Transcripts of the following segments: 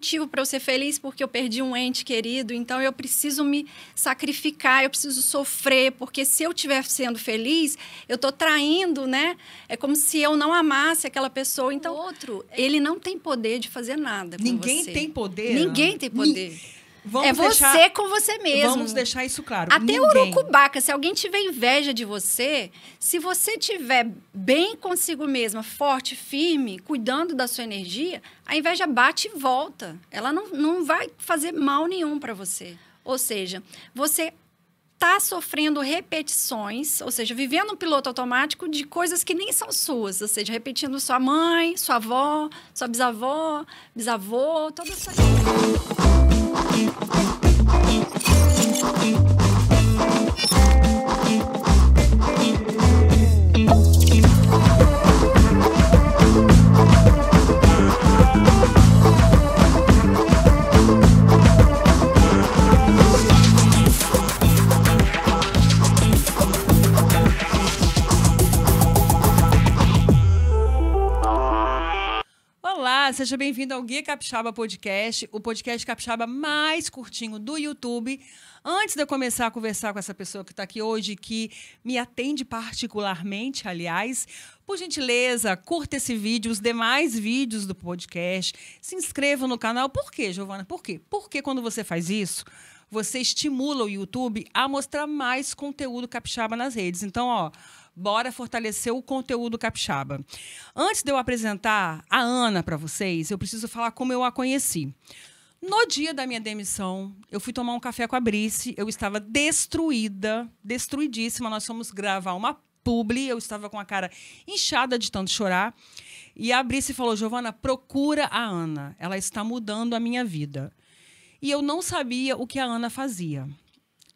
motivo para eu ser feliz porque eu perdi um ente querido, então eu preciso me sacrificar, eu preciso sofrer, porque se eu estiver sendo feliz, eu estou traindo, né? É como se eu não amasse aquela pessoa. Então, o outro, é ele não tem poder de fazer nada. Ninguém tem poder. Ninguém tem poder. Ni Vamos é deixar, você com você mesmo. Vamos deixar isso claro. Até o urucubaca, se alguém tiver inveja de você, se você tiver bem consigo mesma, forte, firme, cuidando da sua energia, a inveja bate e volta. Ela não, não vai fazer mal nenhum para você. Ou seja, você está sofrendo repetições, ou seja, vivendo um piloto automático de coisas que nem são suas, ou seja, repetindo sua mãe, sua avó, sua bisavó, bisavô, toda essa. Thank seja bem-vindo ao Guia Capixaba Podcast, o podcast capixaba mais curtinho do YouTube. Antes de eu começar a conversar com essa pessoa que está aqui hoje, que me atende particularmente, aliás, por gentileza, curta esse vídeo, os demais vídeos do podcast, se inscreva no canal. Por quê, Giovana? Por quê? Porque quando você faz isso, você estimula o YouTube a mostrar mais conteúdo capixaba nas redes. Então, ó bora fortalecer o conteúdo capixaba. Antes de eu apresentar a Ana para vocês, eu preciso falar como eu a conheci. No dia da minha demissão, eu fui tomar um café com a Brice, eu estava destruída, destruidíssima. Nós fomos gravar uma publi, eu estava com a cara inchada de tanto chorar. E a Brice falou: Giovana, procura a Ana, ela está mudando a minha vida. E eu não sabia o que a Ana fazia.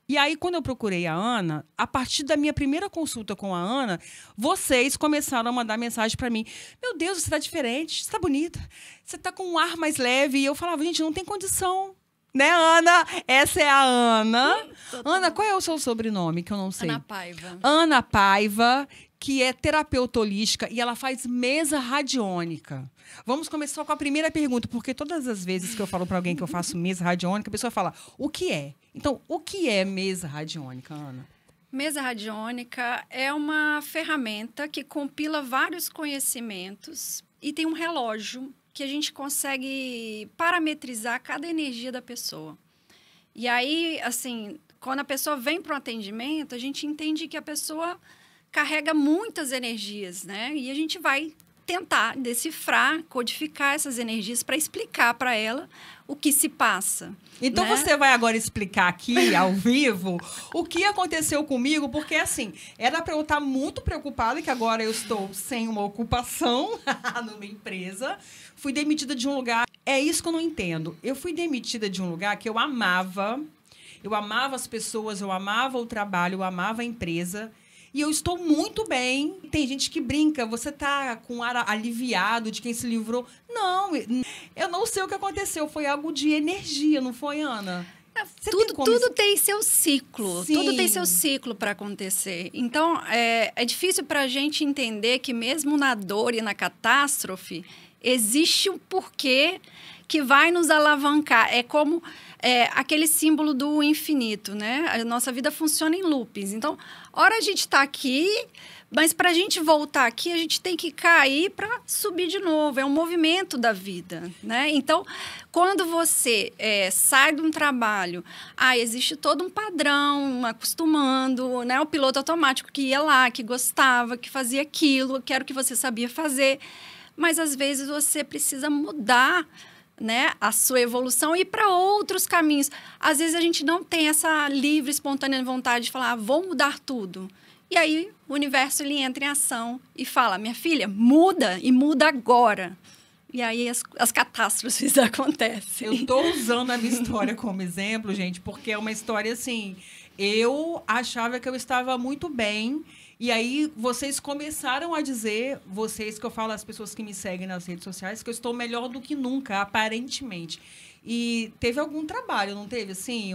E aí, quando eu procurei a Ana, a partir da minha primeira consulta com a Ana, vocês começaram a mandar mensagem para mim. Meu Deus, você tá diferente, você tá bonita, você tá com um ar mais leve. E eu falava, gente, não tem condição. Né, Ana? Essa é a Ana. Sim, Ana, qual é o seu sobrenome que eu não sei? Ana Paiva. Ana Paiva, que é terapeuta holística e ela faz mesa radiônica. Vamos começar com a primeira pergunta, porque todas as vezes que eu falo para alguém que eu faço mesa radiônica, a pessoa fala: "O que é?". Então, o que é mesa radiônica, Ana? Mesa radiônica é uma ferramenta que compila vários conhecimentos e tem um relógio que a gente consegue parametrizar cada energia da pessoa. E aí, assim, quando a pessoa vem para um atendimento, a gente entende que a pessoa carrega muitas energias, né? E a gente vai tentar decifrar, codificar essas energias para explicar para ela o que se passa. Então né? você vai agora explicar aqui ao vivo o que aconteceu comigo, porque assim, era para eu estar tá muito preocupada que agora eu estou sem uma ocupação numa empresa, fui demitida de um lugar. É isso que eu não entendo. Eu fui demitida de um lugar que eu amava. Eu amava as pessoas, eu amava o trabalho, eu amava a empresa. E eu estou muito bem. Tem gente que brinca, você tá com ar aliviado de quem se livrou. Não, eu não sei o que aconteceu. Foi algo de energia, não foi, Ana? É, você tudo, tem como... tudo tem seu ciclo. Sim. Tudo tem seu ciclo para acontecer. Então, é, é difícil para a gente entender que, mesmo na dor e na catástrofe, existe um porquê que vai nos alavancar. É como é, aquele símbolo do infinito, né? A nossa vida funciona em loopings. Então, hora a gente está aqui, mas para a gente voltar aqui, a gente tem que cair para subir de novo. É um movimento da vida, né? Então, quando você é, sai de um trabalho, ah, existe todo um padrão, acostumando, né? O piloto automático que ia lá, que gostava, que fazia aquilo, que era o que você sabia fazer. Mas às vezes você precisa mudar né, a sua evolução e para outros caminhos. Às vezes a gente não tem essa livre, espontânea vontade de falar, ah, vou mudar tudo. E aí o universo ele entra em ação e fala: minha filha, muda e muda agora. E aí as, as catástrofes acontecem. Eu estou usando a minha história como exemplo, gente, porque é uma história assim. Eu achava que eu estava muito bem e aí vocês começaram a dizer, vocês que eu falo, as pessoas que me seguem nas redes sociais, que eu estou melhor do que nunca, aparentemente. E teve algum trabalho, não teve? Assim,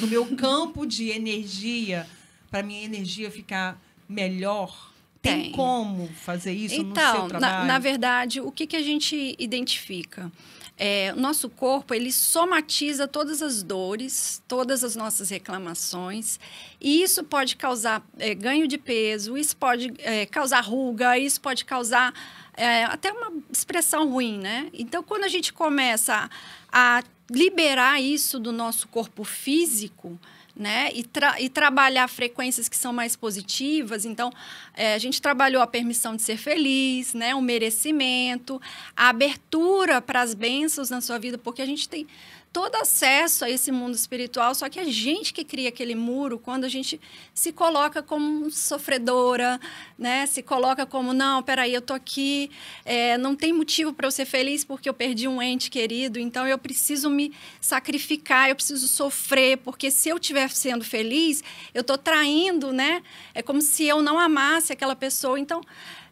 no meu campo de energia, para minha energia ficar melhor, tem, tem como fazer isso então, no seu trabalho? Então, na, na, verdade, o que, que a gente identifica? É, o nosso corpo ele somatiza todas as dores, todas as nossas reclamações, e isso pode causar é, ganho de peso, isso pode é, causar ruga, isso pode causar é, até uma expressão ruim, né? Então, quando a gente começa a liberar isso do nosso corpo físico, né? E, tra e trabalhar frequências que são mais positivas. Então, é, a gente trabalhou a permissão de ser feliz, né? O merecimento, a abertura para as bênçãos na sua vida, porque a gente tem todo acesso a esse mundo espiritual, só que a gente que cria aquele muro quando a gente se coloca como sofredora, né? Se coloca como, não, peraí, eu tô aqui, é, não tem motivo para eu ser feliz porque eu perdi um ente querido, então eu preciso me sacrificar, eu preciso sofrer, porque se eu estiver sendo feliz, eu tô traindo, né? É como se eu não amasse aquela pessoa. Então,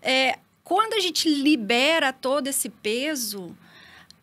é, quando a gente libera todo esse peso,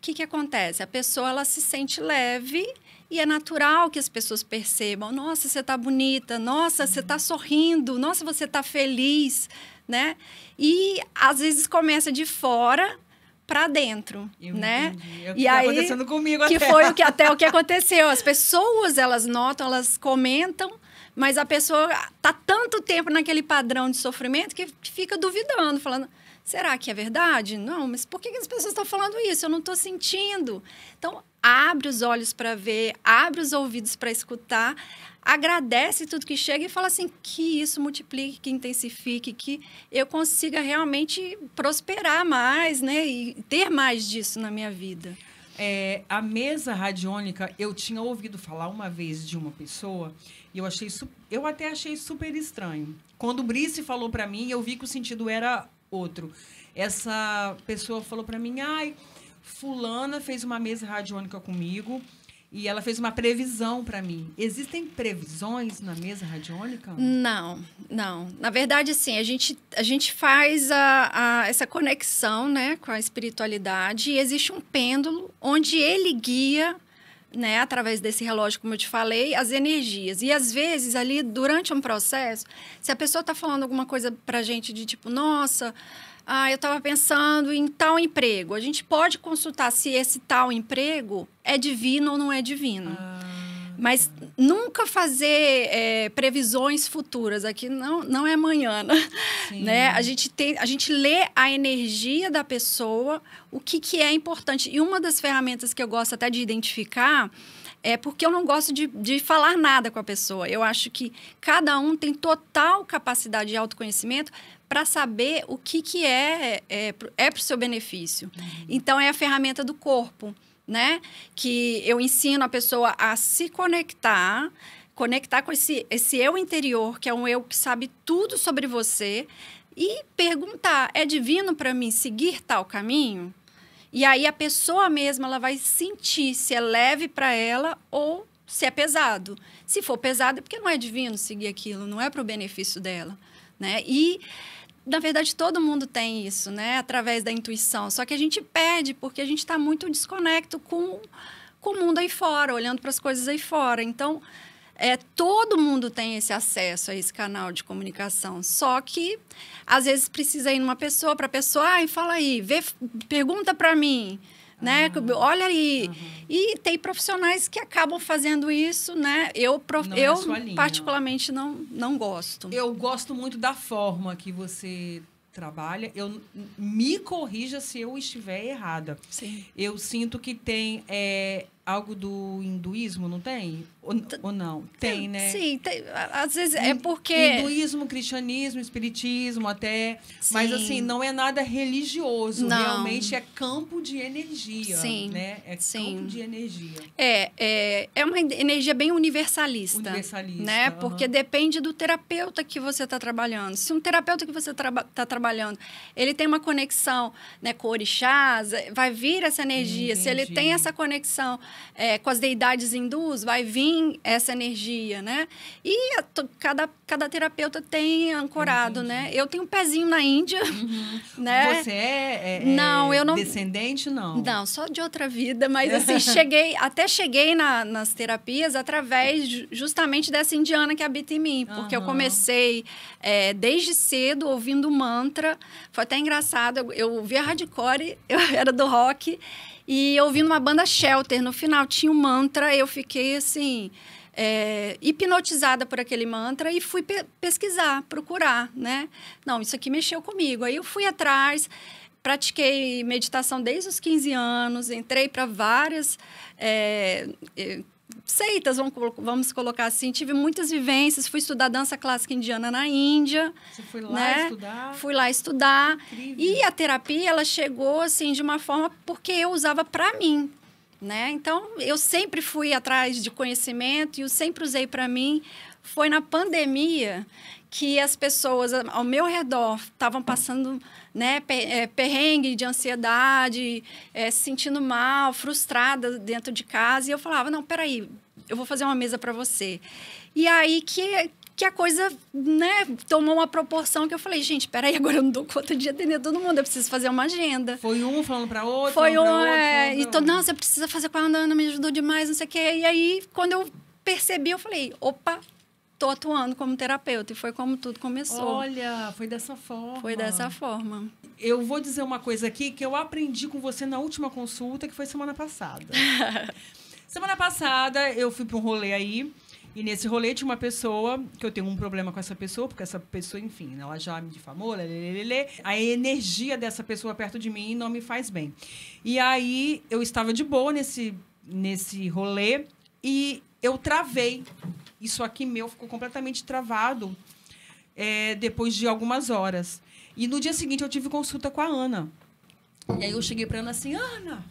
o que, que acontece? A pessoa ela se sente leve e é natural que as pessoas percebam: nossa, você está bonita, nossa, você está sorrindo, nossa, você está feliz, né? E às vezes começa de fora para dentro, eu né? É e tá aí acontecendo comigo que até. foi o que até o que aconteceu. As pessoas elas notam, elas comentam, mas a pessoa tá tanto tempo naquele padrão de sofrimento que fica duvidando, falando: Será que é verdade? Não, mas por que as pessoas estão falando isso? Eu não estou sentindo. Então, abre os olhos para ver, abre os ouvidos para escutar, agradece tudo que chega e fala assim: que isso multiplique, que intensifique, que eu consiga realmente prosperar mais, né? E ter mais disso na minha vida. É, a mesa radiônica, eu tinha ouvido falar uma vez de uma pessoa e eu achei eu até achei super estranho. Quando o Brice falou para mim, eu vi que o sentido era outro. Essa pessoa falou para mim, ai, fulana fez uma mesa radiônica comigo e ela fez uma previsão para mim. Existem previsões na mesa radiônica? Não, não. Na verdade, assim, a gente, a gente faz a, a, essa conexão né, com a espiritualidade e existe um pêndulo onde ele guia né, através desse relógio, como eu te falei, as energias. E às vezes, ali, durante um processo, se a pessoa está falando alguma coisa para a gente de tipo, nossa, ah, eu estava pensando em tal emprego, a gente pode consultar se esse tal emprego é divino ou não é divino. Ah. Mas nunca fazer é, previsões futuras. Aqui não, não é amanhã, né? né? A gente, tem, a gente lê a energia da pessoa, o que, que é importante. E uma das ferramentas que eu gosto até de identificar é porque eu não gosto de, de falar nada com a pessoa. Eu acho que cada um tem total capacidade de autoconhecimento para saber o que, que é, é, é para o seu benefício. Uhum. Então, é a ferramenta do corpo né? Que eu ensino a pessoa a se conectar, conectar com esse, esse eu interior, que é um eu que sabe tudo sobre você, e perguntar: é divino para mim seguir tal caminho? E aí a pessoa mesma ela vai sentir se é leve para ela ou se é pesado. Se for pesado, é porque não é divino seguir aquilo, não é para o benefício dela, né? E na verdade, todo mundo tem isso, né? Através da intuição. Só que a gente perde porque a gente está muito desconecto com, com o mundo aí fora, olhando para as coisas aí fora. Então, é, todo mundo tem esse acesso a esse canal de comunicação. Só que, às vezes, precisa ir numa pessoa para a pessoa, ai, fala aí, vê, pergunta para mim né? Ah. Olha aí. Uhum. E tem profissionais que acabam fazendo isso, né? Eu, prof... não é eu é particularmente não, não gosto. Eu gosto muito da forma que você trabalha. Eu me corrija se eu estiver errada. Sim. Eu sinto que tem é, algo do hinduísmo, não tem? Ou, ou não? Tem, tem, né? Sim, tem, às vezes é porque... Hinduísmo, cristianismo, espiritismo até, sim. mas assim, não é nada religioso, não. realmente é campo de energia, sim. né? É sim. campo de energia. É, é, é uma energia bem universalista, universalista né? Uhum. Porque depende do terapeuta que você está trabalhando. Se um terapeuta que você está trabalhando, ele tem uma conexão né, com orixás, vai vir essa energia, Entendi. se ele tem essa conexão é, com as deidades hindus, vai vir essa energia, né? E a, cada, cada terapeuta tem ancorado, né? Entendi. né? Eu tenho um pezinho na Índia, uhum. né? Você é, é, é, não, eu não descendente, não? Não, só de outra vida, mas assim, cheguei, até cheguei na, nas terapias através justamente dessa indiana que habita em mim, porque uhum. eu comecei é, desde cedo ouvindo mantra, foi até engraçado, eu, eu hardcore, eu era do rock, e ouvindo uma banda Shelter no final, tinha um mantra, eu fiquei assim. É, hipnotizada por aquele mantra e fui pe pesquisar, procurar, né? Não, isso aqui mexeu comigo. Aí eu fui atrás, pratiquei meditação desde os 15 anos, entrei para várias é, é seitas, vamos, vamos colocar assim. Tive muitas vivências, fui estudar dança clássica indiana na Índia. Você foi lá né? estudar? Fui lá estudar. Incrível. E a terapia, ela chegou assim de uma forma porque eu usava para mim, né? Então, eu sempre fui atrás de conhecimento e eu sempre usei para mim. Foi na pandemia que as pessoas ao meu redor estavam passando né, é, perrengue de ansiedade, é, se sentindo mal, frustrada dentro de casa. E eu falava, não, peraí, eu vou fazer uma mesa para você. E aí que, que a coisa, né, tomou uma proporção que eu falei, gente, peraí, agora eu não dou conta de atender todo mundo, eu preciso fazer uma agenda. Foi um falando para outro, Foi um, outro, é, e todo, não, você precisa fazer com a Ana, me ajudou demais, não sei o quê. E aí, quando eu percebi, eu falei, opa, estou atuando como terapeuta. E foi como tudo começou. Olha, foi dessa forma. Foi dessa forma. Eu vou dizer uma coisa aqui que eu aprendi com você na última consulta, que foi semana passada. semana passada, eu fui para um rolê aí. E nesse rolê tinha uma pessoa, que eu tenho um problema com essa pessoa, porque essa pessoa, enfim, ela já me difamou, lelelele. A energia dessa pessoa perto de mim não me faz bem. E aí eu estava de boa nesse, nesse rolê e eu travei isso aqui meu ficou completamente travado é, depois de algumas horas. E no dia seguinte eu tive consulta com a Ana. E aí eu cheguei para Ana assim, Ana.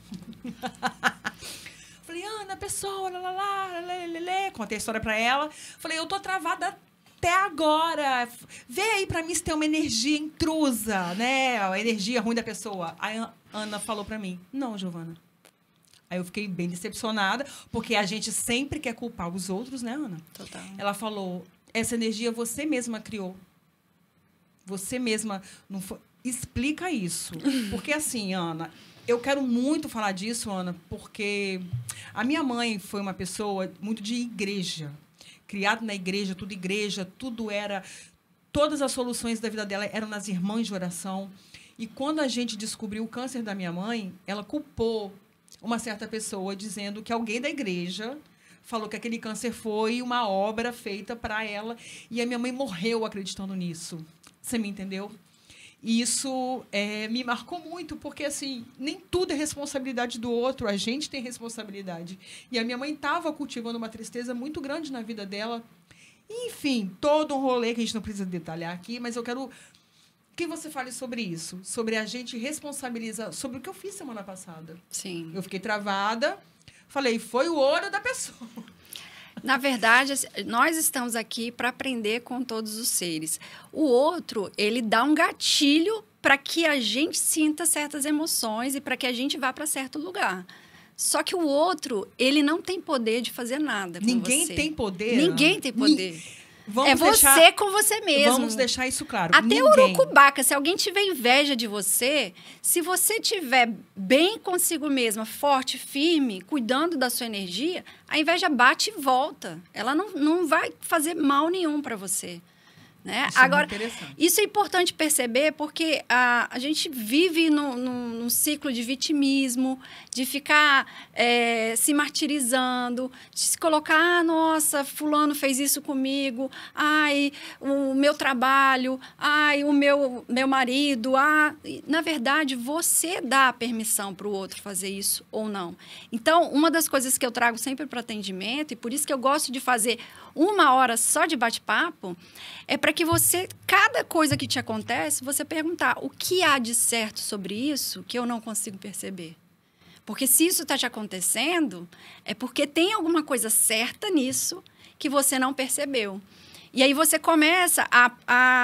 Falei, Ana, pessoa, lá, lá, lá, lê, Contei a história para ela. Falei, eu tô travada até agora. Vê aí para mim se tem uma energia intrusa, né? A energia ruim da pessoa. Aí a Ana falou para mim, não, Giovana Aí eu fiquei bem decepcionada, porque a gente sempre quer culpar os outros, né, Ana? Total. Ela falou: essa energia você mesma criou. Você mesma. Não foi... Explica isso. Porque assim, Ana, eu quero muito falar disso, Ana, porque a minha mãe foi uma pessoa muito de igreja. criada na igreja, tudo igreja, tudo era. Todas as soluções da vida dela eram nas irmãs de oração. E quando a gente descobriu o câncer da minha mãe, ela culpou uma certa pessoa dizendo que alguém da igreja falou que aquele câncer foi uma obra feita para ela e a minha mãe morreu acreditando nisso. Você me entendeu? E isso é, me marcou muito, porque assim, nem tudo é responsabilidade do outro, a gente tem responsabilidade. E a minha mãe estava cultivando uma tristeza muito grande na vida dela. Enfim, todo um rolê que a gente não precisa detalhar aqui, mas eu quero que você fale sobre isso, sobre a gente responsabilizar, sobre o que eu fiz semana passada. Sim. Eu fiquei travada, falei, foi o ouro da pessoa. Na verdade, assim, nós estamos aqui para aprender com todos os seres. O outro, ele dá um gatilho para que a gente sinta certas emoções e para que a gente vá para certo lugar. Só que o outro, ele não tem poder de fazer nada. Ninguém tem poder. Ninguém né? tem poder. Ni Vamos é deixar, você com você mesmo. Vamos deixar isso claro. Até o urucubaca, se alguém tiver inveja de você, se você tiver bem consigo mesma, forte, firme, cuidando da sua energia, a inveja bate e volta. Ela não, não vai fazer mal nenhum para você. Né? Isso é Agora, é isso é importante perceber porque a, a gente vive no, no, num ciclo de vitimismo, de ficar é, se martirizando, de se colocar, ah, nossa, fulano fez isso comigo, ai, o meu trabalho, ai, o meu, meu marido, ah. Na verdade, você dá permissão para o outro fazer isso ou não. Então, uma das coisas que eu trago sempre para atendimento, e por isso que eu gosto de fazer uma hora só de bate-papo, é para que você, cada coisa que te acontece, você perguntar o que há de certo sobre isso que eu não consigo perceber. Porque se isso está te acontecendo, é porque tem alguma coisa certa nisso que você não percebeu. E aí você começa a,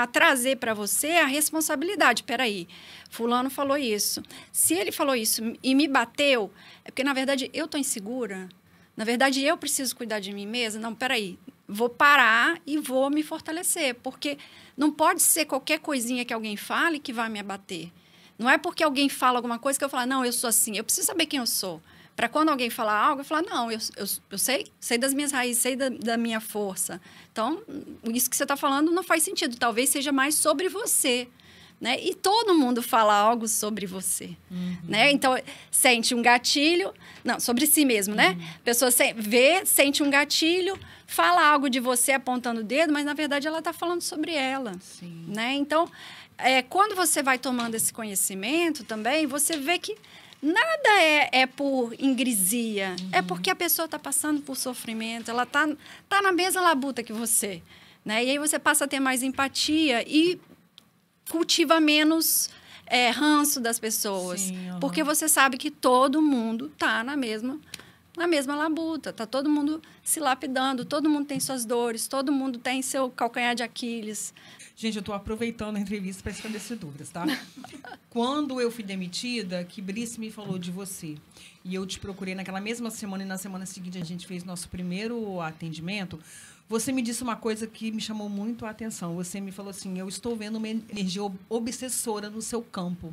a trazer para você a responsabilidade. Peraí, fulano falou isso. Se ele falou isso e me bateu, é porque, na verdade, eu estou insegura. Na verdade, eu preciso cuidar de mim mesma. Não, peraí, vou parar e vou me fortalecer, porque não pode ser qualquer coisinha que alguém fale que vai me abater. Não é porque alguém fala alguma coisa que eu falo, não, eu sou assim, eu preciso saber quem eu sou. Para quando alguém falar algo, eu falar, não, eu, eu, eu, sei, sei das minhas raízes, sei da, da minha força. Então, isso que você está falando não faz sentido. Talvez seja mais sobre você né? E todo mundo fala algo sobre você, uhum. né? Então, sente um gatilho, não, sobre si mesmo, né? A uhum. pessoa se, vê, sente um gatilho, fala algo de você apontando o dedo, mas na verdade ela está falando sobre ela, Sim. né? Então, é, quando você vai tomando esse conhecimento também, você vê que nada é, é por ingresia, é uhum. é porque a pessoa está passando por sofrimento, ela está tá na mesma labuta que você, né? E aí você passa a ter mais empatia e cultiva menos é, ranço das pessoas. Sim, uhum. Porque você sabe que todo mundo tá na mesma na mesma labuta, tá todo mundo se lapidando, todo mundo tem suas dores, todo mundo tem seu calcanhar de Aquiles. Gente, eu estou aproveitando a entrevista para esclarecer dúvidas, tá? Quando eu fui demitida, que Brice me falou de você. E eu te procurei naquela mesma semana e na semana seguinte a gente fez nosso primeiro atendimento. Você me disse uma coisa que me chamou muito a atenção. Você me falou assim: eu estou vendo uma energia obsessora no seu campo.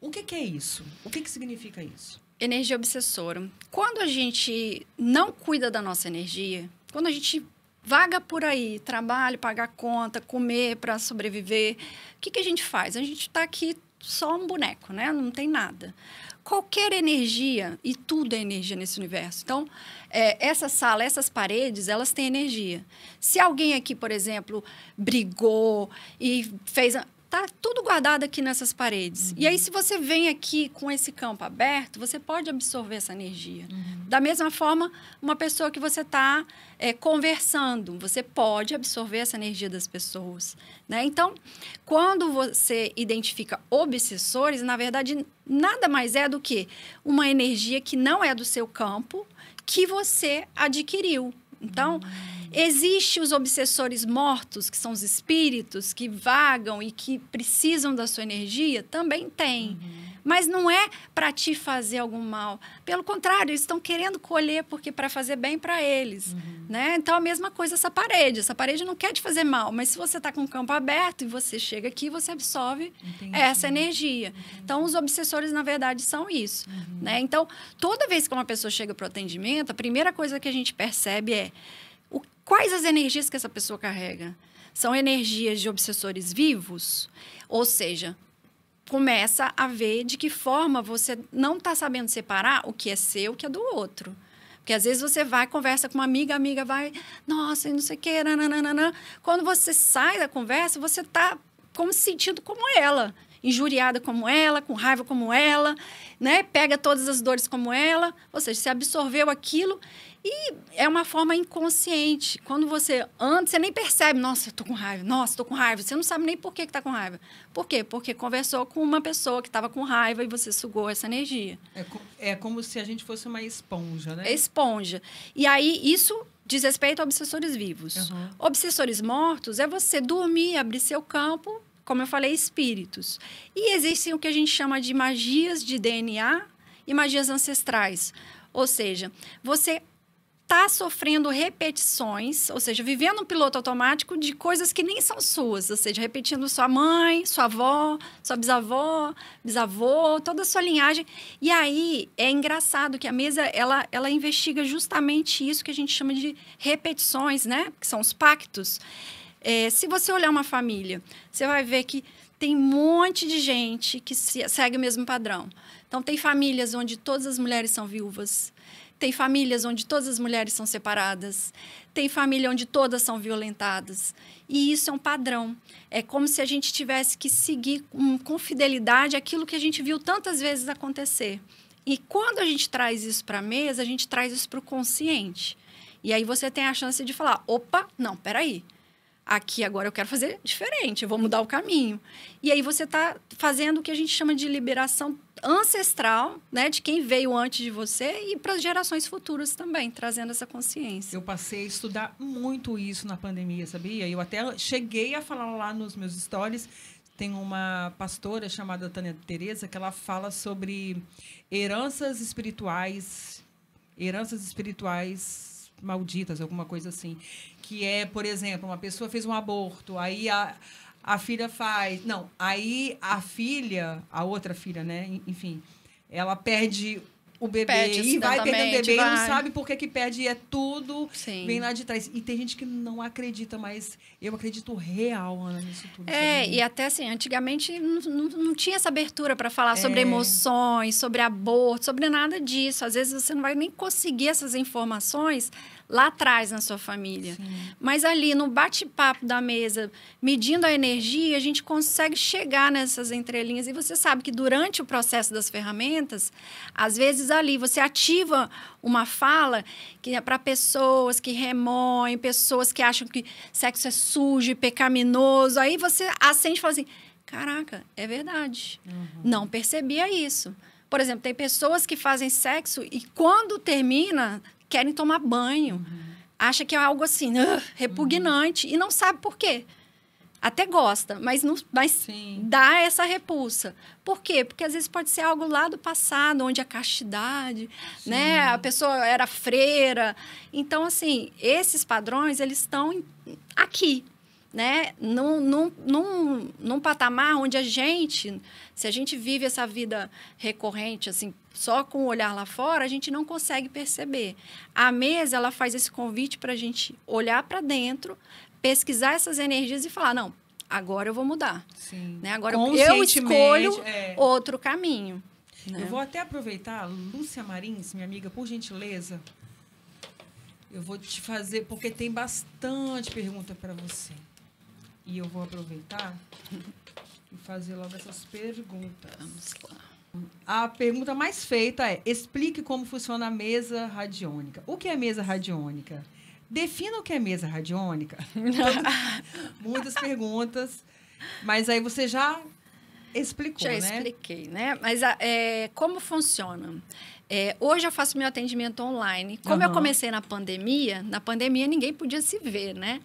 O que, que é isso? O que, que significa isso? Energia obsessora. Quando a gente não cuida da nossa energia, quando a gente vaga por aí, trabalho, pagar conta, comer para sobreviver, o que, que a gente faz? A gente está aqui só um boneco, né? Não tem nada qualquer energia e tudo é energia nesse universo. Então, é, essa sala, essas paredes, elas têm energia. Se alguém aqui, por exemplo, brigou e fez tá tudo guardado aqui nessas paredes. Uhum. E aí, se você vem aqui com esse campo aberto, você pode absorver essa energia. Uhum. Da mesma forma, uma pessoa que você está é, conversando, você pode absorver essa energia das pessoas. Né? Então, quando você identifica obsessores, na verdade, nada mais é do que uma energia que não é do seu campo, que você adquiriu. Então, existem os obsessores mortos, que são os espíritos que vagam e que precisam da sua energia, também tem. Uhum. Mas não é para te fazer algum mal. Pelo contrário, eles estão querendo colher porque para fazer bem para eles, uhum. né? Então a mesma coisa essa parede. Essa parede não quer te fazer mal, mas se você está com o campo aberto e você chega aqui, você absorve Entendi. essa energia. Uhum. Então os obsessores na verdade são isso, uhum. né? Então toda vez que uma pessoa chega para o atendimento, a primeira coisa que a gente percebe é o, quais as energias que essa pessoa carrega. São energias de obsessores vivos, ou seja, começa a ver de que forma você não está sabendo separar o que é seu, o que é do outro. Porque às vezes você vai, conversa com uma amiga, a amiga vai, nossa, não sei o que, nananana. Quando você sai da conversa, você está como sentindo como ela, injuriada como ela, com raiva como ela, né? Pega todas as dores como ela, ou seja, você absorveu aquilo e é uma forma inconsciente. Quando você anda, você nem percebe, nossa, eu tô com raiva, nossa, tô com raiva. Você não sabe nem por que, que tá com raiva. Por quê? Porque conversou com uma pessoa que estava com raiva e você sugou essa energia. É, é, como se a gente fosse uma esponja, né? Esponja. E aí, isso diz respeito a obsessores vivos. Uhum. Obsessores mortos é você dormir, abrir seu campo, como eu falei, espíritos. E existem o que a gente chama de magias de DNA e magias ancestrais. Ou seja, você está sofrendo repetições, ou seja, vivendo um piloto automático de coisas que nem são suas, ou seja, repetindo sua mãe, sua avó, sua bisavó, bisavô, toda a sua linhagem. E aí é engraçado que a mesa ela, ela investiga justamente isso que a gente chama de repetições, né? Que são os pactos. É, se você olhar uma família, você vai ver que tem um monte de gente que segue o mesmo padrão. Então, tem famílias onde todas as mulheres são viúvas, tem famílias onde todas as mulheres são separadas, tem família onde todas são violentadas. E isso é um padrão. É como se a gente tivesse que seguir com, com fidelidade aquilo que a gente viu tantas vezes acontecer. E quando a gente traz isso para a mesa, a gente traz isso para o consciente. E aí você tem a chance de falar: opa, não, peraí. aí Aqui agora eu quero fazer diferente, eu vou mudar o caminho. E aí você está fazendo o que a gente chama de liberação ancestral, né, de quem veio antes de você e para as gerações futuras também, trazendo essa consciência. Eu passei a estudar muito isso na pandemia, sabia? Eu até cheguei a falar lá nos meus stories tem uma pastora chamada Tânia Teresa que ela fala sobre heranças espirituais, heranças espirituais malditas, alguma coisa assim. Que é, por exemplo, uma pessoa fez um aborto, aí a, a filha faz. Não, aí a filha, a outra filha, né? Enfim, ela perde o bebê e vai perdendo o bebê vai. e não sabe por que, que perde. E é tudo Sim. vem lá de trás. E tem gente que não acredita, mas eu acredito real, Ana, nisso tudo. É, e até assim, antigamente não, não, não tinha essa abertura para falar é. sobre emoções, sobre aborto, sobre nada disso. Às vezes você não vai nem conseguir essas informações lá atrás na sua família. Sim. Mas ali, no bate-papo da mesa, medindo a energia, a gente consegue chegar nessas entrelinhas. E você sabe que durante o processo das ferramentas, às vezes ali você ativa uma fala que é para pessoas que remoem, pessoas que acham que sexo é sujo e pecaminoso. Aí você acende e fala assim: caraca, é verdade. Uhum. Não percebia isso. Por exemplo, tem pessoas que fazem sexo e quando termina, querem tomar banho, uhum. acha que é algo assim, uh, repugnante, uhum. e não sabe por quê. Até gosta, mas não, mas dá essa repulsa. Por quê? Porque às vezes pode ser algo lá do passado, onde a castidade, né, Sim. né, a pessoa era freira. Então assim, esses padrões eles estão aqui, né, num, num, num, num patamar onde a gente, se a gente vive essa vida recorrente assim só com o olhar lá fora, a gente não consegue perceber. A mesa, ela faz esse convite para a gente olhar para dentro, pesquisar essas energias e falar, não, agora eu vou mudar. Sim. Né? Agora eu escolho é. outro caminho. Né? Eu vou até aproveitar, Lúcia Marins, minha amiga, por gentileza, eu vou te fazer, porque tem bastante pergunta para você. E eu vou aproveitar e fazer logo essas perguntas. Vamos lá. A pergunta mais feita é: explique como funciona a mesa radiônica. O que é mesa radiônica? Defina o que é mesa radiônica. Muitas perguntas, mas aí você já explicou, já né? Já expliquei, né? Mas ah, é, como funciona? É, hoje eu faço meu atendimento online. Como uhum. eu comecei na pandemia, na pandemia ninguém podia se ver, né?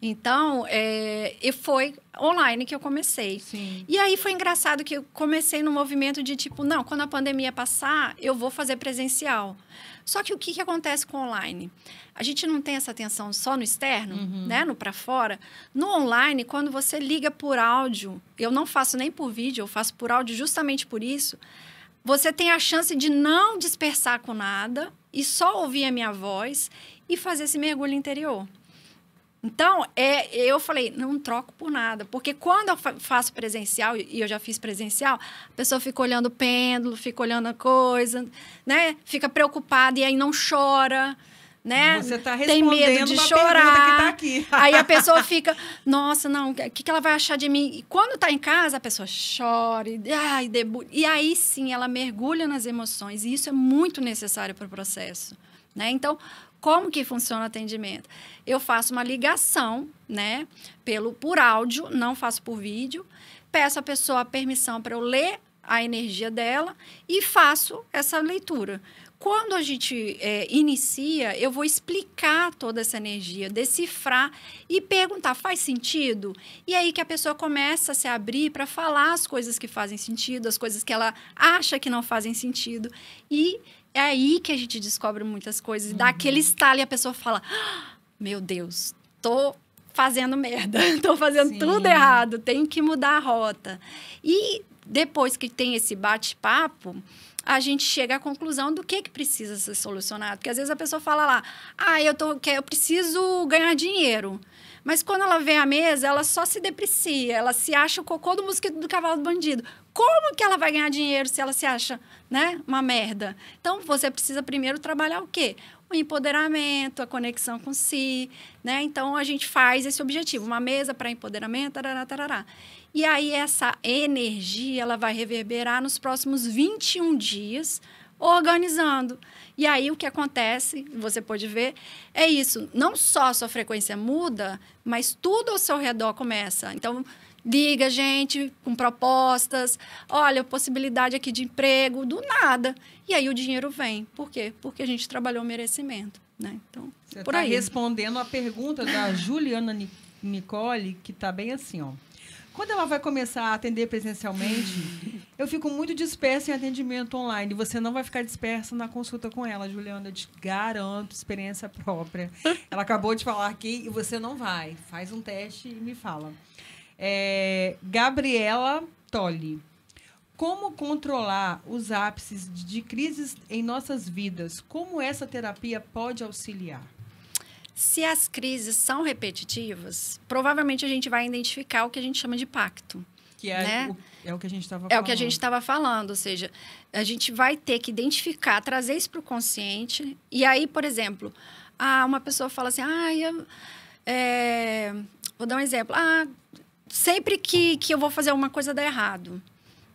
Então, é, e foi online que eu comecei. Sim. E aí foi engraçado que eu comecei no movimento de tipo, não, quando a pandemia passar, eu vou fazer presencial. Só que o que, que acontece com online? A gente não tem essa atenção só no externo, uhum. né, no para fora. No online, quando você liga por áudio, eu não faço nem por vídeo, eu faço por áudio justamente por isso. Você tem a chance de não dispersar com nada e só ouvir a minha voz e fazer esse mergulho interior. Então, é, eu falei, não troco por nada. Porque quando eu faço presencial, e eu já fiz presencial, a pessoa fica olhando o pêndulo, fica olhando a coisa, né? Fica preocupada e aí não chora. Né? Você tá Tem medo de chorar. Tá aí a pessoa fica, nossa, não, o que, que ela vai achar de mim? E quando está em casa, a pessoa chora, e, ai, debu... e aí sim ela mergulha nas emoções. E isso é muito necessário para o processo. Né? Então, como que funciona o atendimento? Eu faço uma ligação, né, pelo por áudio, não faço por vídeo. Peço à pessoa a permissão para eu ler a energia dela e faço essa leitura. Quando a gente é, inicia, eu vou explicar toda essa energia, decifrar e perguntar: faz sentido? E aí que a pessoa começa a se abrir para falar as coisas que fazem sentido, as coisas que ela acha que não fazem sentido. E é aí que a gente descobre muitas coisas. Uhum. Dá aquele estalo e a pessoa fala: ah, Meu Deus, tô fazendo merda, tô fazendo Sim. tudo errado, tenho que mudar a rota. E depois que tem esse bate-papo, a gente chega à conclusão do que, que precisa ser solucionado. Porque às vezes a pessoa fala lá, ah, eu, tô, eu preciso ganhar dinheiro. Mas quando ela vem à mesa, ela só se deprecia, ela se acha o cocô do mosquito do cavalo do bandido. Como que ela vai ganhar dinheiro se ela se acha, né, uma merda? Então você precisa primeiro trabalhar o quê? O empoderamento, a conexão com si, né? Então a gente faz esse objetivo, uma mesa para empoderamento, tarará, tarará. E aí essa energia ela vai reverberar nos próximos 21 dias organizando. E aí o que acontece, você pode ver, é isso. Não só a sua frequência muda, mas tudo ao seu redor começa. Então, liga gente com propostas, olha, possibilidade aqui de emprego, do nada. E aí o dinheiro vem. Por quê? Porque a gente trabalhou o merecimento. Né? Então, Você por tá aí. respondendo a pergunta da Juliana Nicole, que está bem assim, ó. Quando ela vai começar a atender presencialmente, eu fico muito dispersa em atendimento online. Você não vai ficar dispersa na consulta com ela, Juliana. Eu te garanto, experiência própria. Ela acabou de falar aqui e você não vai. Faz um teste e me fala. É, Gabriela Tolli. Como controlar os ápices de crises em nossas vidas? Como essa terapia pode auxiliar? Se as crises são repetitivas, provavelmente a gente vai identificar o que a gente chama de pacto. Que é, né? o, é o que a gente estava falando. É o que a gente estava falando, ou seja, a gente vai ter que identificar, trazer isso para o consciente. E aí, por exemplo, ah, uma pessoa fala assim, ah, eu, é, vou dar um exemplo. Ah, sempre que, que eu vou fazer alguma coisa dá errado.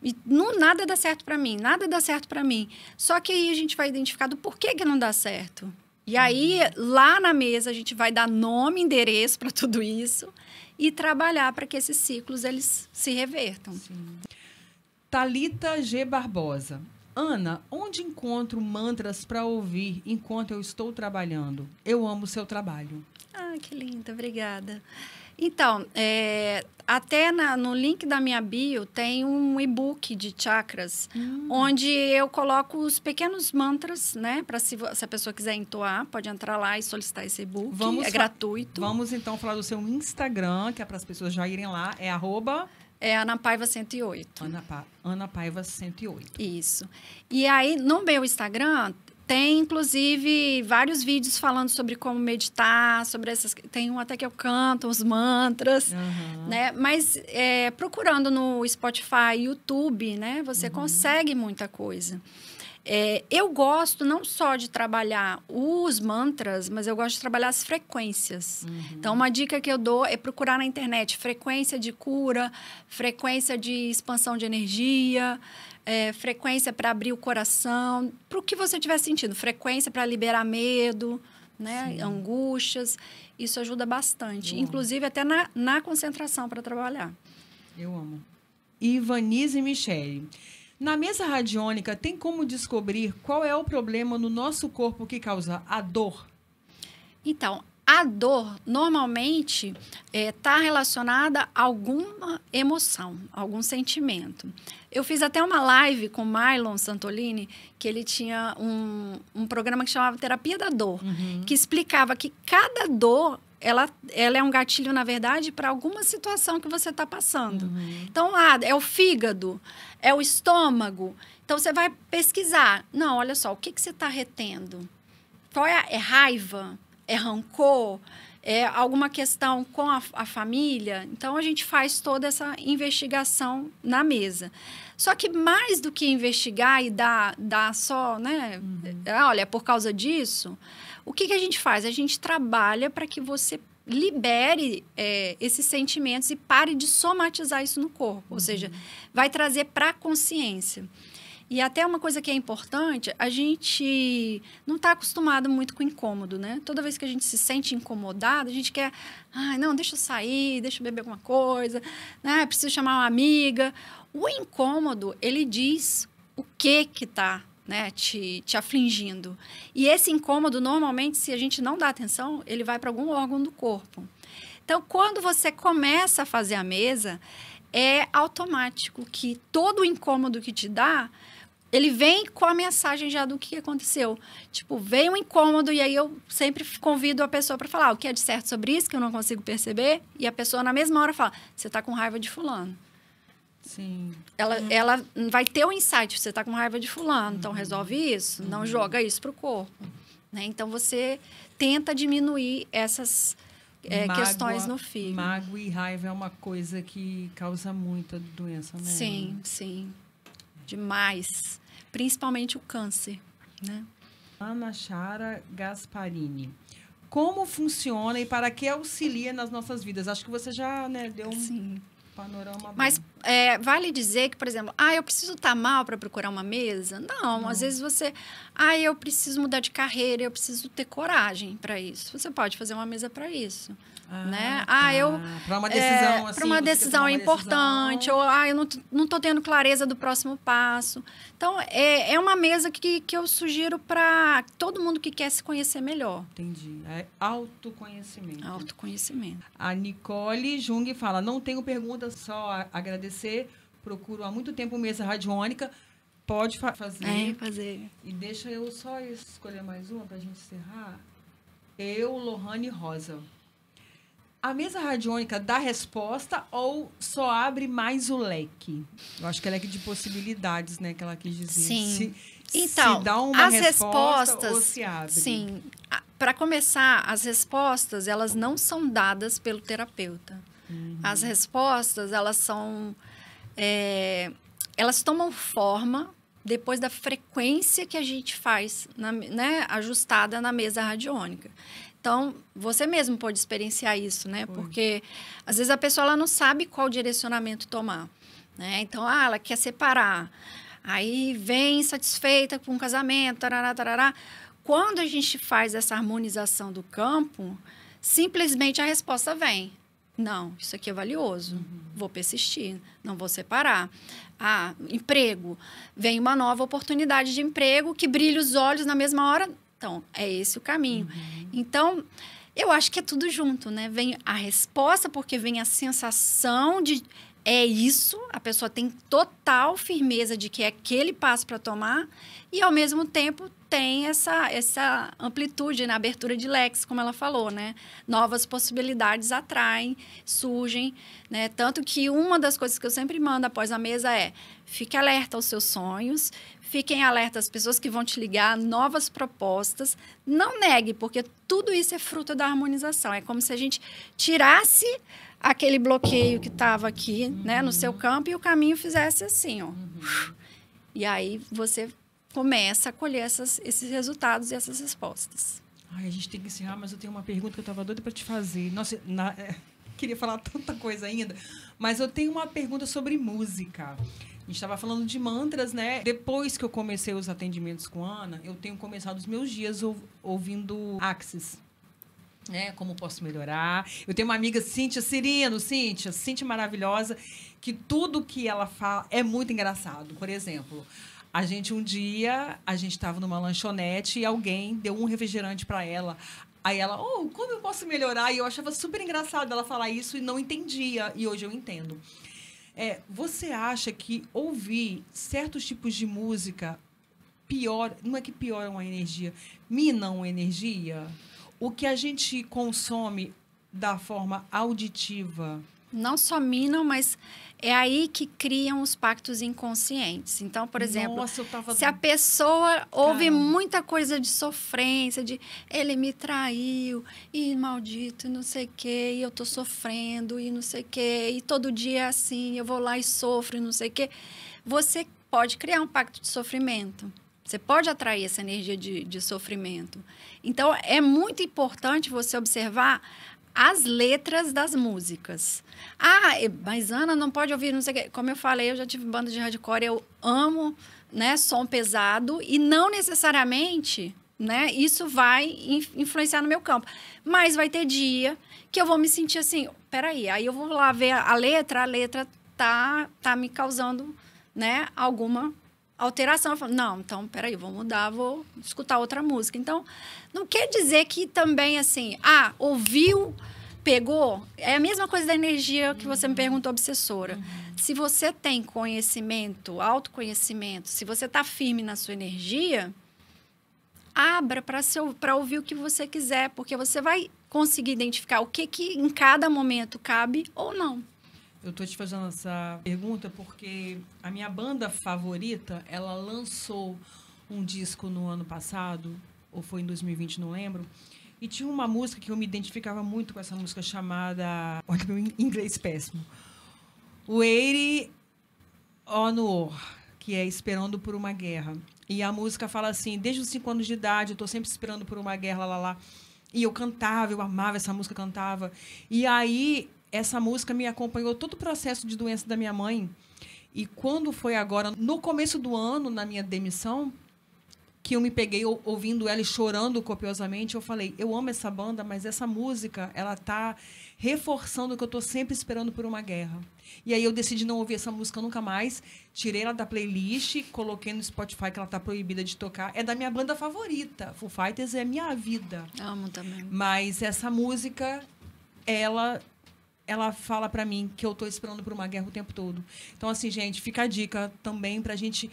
E não, nada dá certo para mim, nada dá certo para mim. Só que aí a gente vai identificar do porquê que não dá certo. E aí, uhum. lá na mesa, a gente vai dar nome, endereço para tudo isso e trabalhar para que esses ciclos eles se revertam. Talita G. Barbosa. Ana, onde encontro mantras para ouvir enquanto eu estou trabalhando? Eu amo o seu trabalho. Ah, que linda, obrigada. Então, é, até na, no link da minha bio tem um e-book de chakras, hum. onde eu coloco os pequenos mantras, né? Para se, se, a pessoa quiser entoar, pode entrar lá e solicitar esse e-book. é gratuito. Vamos então falar do seu Instagram, que é para as pessoas já irem lá. É arroba. É Ana Paiva 108. Ana, pa Ana Paiva 108. Isso. E aí, no meu Instagram, tem, inclusive, vários vídeos falando sobre como meditar, sobre essas. Tem um até que eu canto, os mantras, uhum. né? Mas é, procurando no Spotify, YouTube, né? Você uhum. consegue muita coisa. É, eu gosto não só de trabalhar os mantras, mas eu gosto de trabalhar as frequências. Uhum. Então, uma dica que eu dou é procurar na internet frequência de cura, frequência de expansão de energia, é, frequência para abrir o coração, para o que você estiver sentindo, frequência para liberar medo. Né? angústias, isso ajuda bastante, inclusive até na, na concentração para trabalhar. Eu amo. Ivanise Michele. Na mesa radiônica, tem como descobrir qual é o problema no nosso corpo que causa a dor? Então, a dor normalmente está eh, é, relacionada a alguma emoção, algum sentimento. Eu fiz até uma live com o Mylon Santolini, que ele tinha um, um programa que chamava Terapia da Dor, uhum. que explicava que cada dor ela, ela é um gatilho, na verdade, para alguma situação que você está passando. Uhum. Então, ah, é o fígado, é o estômago. Então, você vai pesquisar. Não, olha só, o que, que você está retendo? Qual é, a, é raiva? É rancor? É alguma questão com a, a família? Então, a gente faz toda essa investigação na mesa. Só que mais do que investigar e dar, dar só, né? Uhum. Ah, olha, é por causa disso, o que, que a gente faz? A gente trabalha para que você libere é, esses sentimentos e pare de somatizar isso no corpo, ou seja, uhum. vai trazer para a consciência. E até uma coisa que é importante, a gente não está acostumado muito com incômodo, né? Toda vez que a gente se sente incomodado, a gente quer, ah, não, deixa eu sair, deixa eu beber alguma coisa, né? Preciso chamar uma amiga. O incômodo, ele diz o que que tá né, te, te afligindo. E esse incômodo, normalmente, se a gente não dá atenção, ele vai para algum órgão do corpo. Então, quando você começa a fazer a mesa, é automático que todo o incômodo que te dá, ele vem com a mensagem já do que aconteceu. Tipo, veio um incômodo e aí eu sempre convido a pessoa para falar ah, o que é de certo sobre isso, que eu não consigo perceber, e a pessoa na mesma hora fala: "Você está com raiva de fulano". Sim. Ela, hum. ela vai ter o um insight, você está com raiva de fulano, hum. então resolve uhum. isso, hum. não uhum. joga isso para o corpo. Né? Então você tenta diminuir essas é, mágoa, questões no fígado. Mágoa e raiva é uma coisa que causa muita doença, né? Sim, sim. Demais. Principalmente o câncer, né? Ana Chara Gasparini como funciona e para que auxilia nas nossas vidas. Acho que você já né, deu um, panorama. Mas é, vale dizer que, por exemplo, ah, eu preciso estar tá mal para procurar uma mesa? Não, não, às vezes você, ah, eu preciso mudar de carreira, eu preciso ter coragem para isso. Você pode fazer uma mesa para isso né? Ah, ah tá. eu. Para é, assim, uma decisão, é, assim, Para uma decisão uma importante, decisão... ou ah, eu não, não tendo clareza do próximo passo. Então, é, é uma mesa que, que eu sugiro para todo mundo que quer se conhecer melhor. Entendi. É autoconhecimento. Autoconhecimento. A Nicole Jung fala: não tenho perguntas, só agradecer. Procuro há muito tempo mesa radiônica. Pode fa fazer. É, fazer. E deixa eu só escolher mais uma para a gente encerrar. Eu, Lohane Rosa. A mesa radiônica dá resposta ou só abre mais o leque? Eu acho que é leque de possibilidades, né? Que ela quis dizer. Sim. Se, então, se dá uma as resposta, respostas. Ou se abre. Sim. Para começar, as respostas, elas não são dadas pelo terapeuta. Uhum. As respostas, elas são. É, elas tomam forma depois da frequência que a gente faz, na, né, ajustada na mesa radiônica. Então, você mesmo pode experienciar isso, né? Foi. Porque às vezes a pessoa ela não sabe qual direcionamento tomar, né? Então, ah, ela quer separar. Aí vem insatisfeita com um casamento, tarará, tarará. Quando a gente faz essa harmonização do campo, simplesmente a resposta vem. Não, isso aqui é valioso. Uhum. Vou persistir, não vou separar. Ah, emprego. Vem uma nova oportunidade de emprego que brilha os olhos na mesma hora. Então, é esse o caminho. Uhum. Então, eu acho que é tudo junto, né? Vem a resposta, porque vem a sensação de é isso, a pessoa tem total firmeza de que é aquele passo para tomar, e ao mesmo tempo tem essa, essa amplitude na abertura de leques, como ela falou, né? Novas possibilidades atraem, surgem, né? Tanto que uma das coisas que eu sempre mando após a mesa é: fique alerta aos seus sonhos, Fiquem alerta as pessoas que vão te ligar, novas propostas. Não negue, porque tudo isso é fruto da harmonização. É como se a gente tirasse aquele bloqueio que estava aqui, uhum. né, no seu campo e o caminho fizesse assim, ó. Uhum. E aí você começa a colher essas, esses resultados e essas respostas. Ai, a gente tem que encerrar, mas eu tenho uma pergunta que eu estava doida para te fazer. Nossa, na, é, queria falar tanta coisa ainda, mas eu tenho uma pergunta sobre música. A gente estava falando de mantras, né? Depois que eu comecei os atendimentos com a Ana, eu tenho começado os meus dias ouvindo Axis. Né, como posso melhorar? Eu tenho uma amiga, Cíntia Cirino, Cíntia, Cíntia maravilhosa, que tudo que ela fala é muito engraçado. Por exemplo, a gente um dia, a gente estava numa lanchonete e alguém deu um refrigerante para ela. Aí ela, oh, como eu posso melhorar? E eu achava super engraçado ela falar isso e não entendia. E hoje eu entendo. É, você acha que ouvir certos tipos de música pior, não é que pioram a energia, minam a energia? O que a gente consome da forma auditiva não só minam, mas é aí que criam os pactos inconscientes. Então, por exemplo, Nossa, tava... se a pessoa ouve Caramba. muita coisa de sofrência, de ele me traiu, e maldito, e não sei o quê, e eu tô sofrendo, e não sei o quê, e todo dia é assim, eu vou lá e sofro, e não sei o quê. Você pode criar um pacto de sofrimento. Você pode atrair essa energia de, de sofrimento. Então, é muito importante você observar as letras das músicas. Ah, mas Ana não pode ouvir, não sei o quê. Como eu falei, eu já tive banda de hardcore, eu amo, né, som pesado e não necessariamente, né, isso vai influenciar no meu campo. Mas vai ter dia que eu vou me sentir assim, peraí, aí eu vou lá ver a letra, a letra tá tá me causando, né, alguma alteração. Eu falo, não, então, peraí, vou mudar, vou escutar outra música. Então, não quer dizer que também, assim, ah, ouviu, pegou. É a mesma coisa da energia que você me perguntou, obsessora. Uhum. Se você tem conhecimento, autoconhecimento, se você está firme na sua energia, abra para ouvir o que você quiser, porque você vai conseguir identificar o que, que em cada momento cabe ou não. Eu tô te fazendo essa pergunta porque a minha banda favorita, ela lançou um disco no ano passado, ou foi em 2020, não lembro. E tinha uma música que eu me identificava muito com essa música chamada. Olha meu inglês péssimo. Waiting on War, que é Esperando por uma Guerra. E a música fala assim: desde os 5 anos de idade, eu tô sempre esperando por uma guerra, lá, lá, lá. E eu cantava, eu amava essa música, cantava. E aí essa música me acompanhou todo o processo de doença da minha mãe. E quando foi agora, no começo do ano, na minha demissão, que eu me peguei ouvindo ela e chorando copiosamente, eu falei, eu amo essa banda, mas essa música, ela tá reforçando o que eu estou sempre esperando por uma guerra. E aí eu decidi não ouvir essa música nunca mais, tirei ela da playlist, coloquei no Spotify que ela tá proibida de tocar. É da minha banda favorita, Foo Fighters é minha vida. Amo também. Mas essa música ela ela fala para mim que eu tô esperando por uma guerra o tempo todo. Então, assim, gente, fica a dica também pra gente.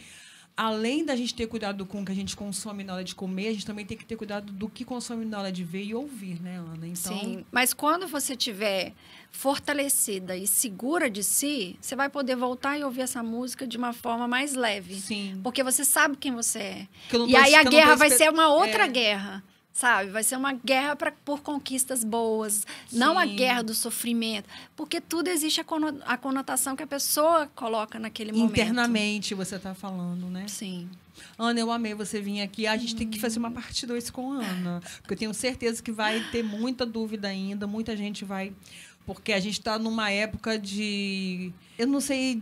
Além da gente ter cuidado com o que a gente consome na hora de comer, a gente também tem que ter cuidado do que consome na hora de ver e ouvir, né, Ana? Então... Sim, mas quando você tiver fortalecida e segura de si, você vai poder voltar e ouvir essa música de uma forma mais leve. Sim. Porque você sabe quem você é. E aí a guerra esper... vai ser uma outra é. guerra sabe? Vai ser uma guerra pra, por conquistas boas, Sim. não a guerra do sofrimento, porque tudo existe a, cono, a conotação que a pessoa coloca naquele momento. Internamente você está falando, né? Sim. Ana, eu amei você vir aqui. A gente hum. tem que fazer uma hum. parte 2 com a Ana, porque eu tenho certeza que vai ter muita dúvida ainda, muita gente vai. Porque a gente está numa época de. Eu não sei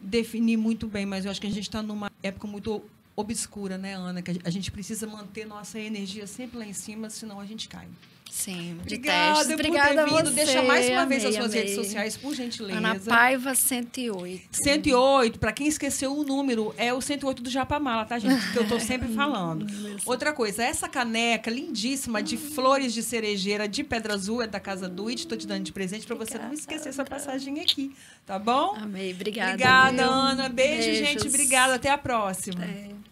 definir muito bem, mas eu acho que a gente está numa época muito obscura, né, Ana? Que a gente precisa manter nossa energia sempre lá em cima, senão a gente cai. Sim, de Obrigada Obrigada ter vindo. Deixa mais uma amei, vez as suas amei. redes sociais, por gentileza. Ana Paiva 108. 108, para quem esqueceu o número, é o 108 do Japamala, tá, gente? Que eu tô sempre falando. Outra coisa, essa caneca lindíssima de flores de cerejeira de Pedra Azul é da Casa Duit. Tô te dando de presente para você não esquecer essa passagem aqui, tá bom? Amei, obrigada. Obrigada, meu. Ana. Beijo, Beijos. gente. Obrigada. Até a próxima. É.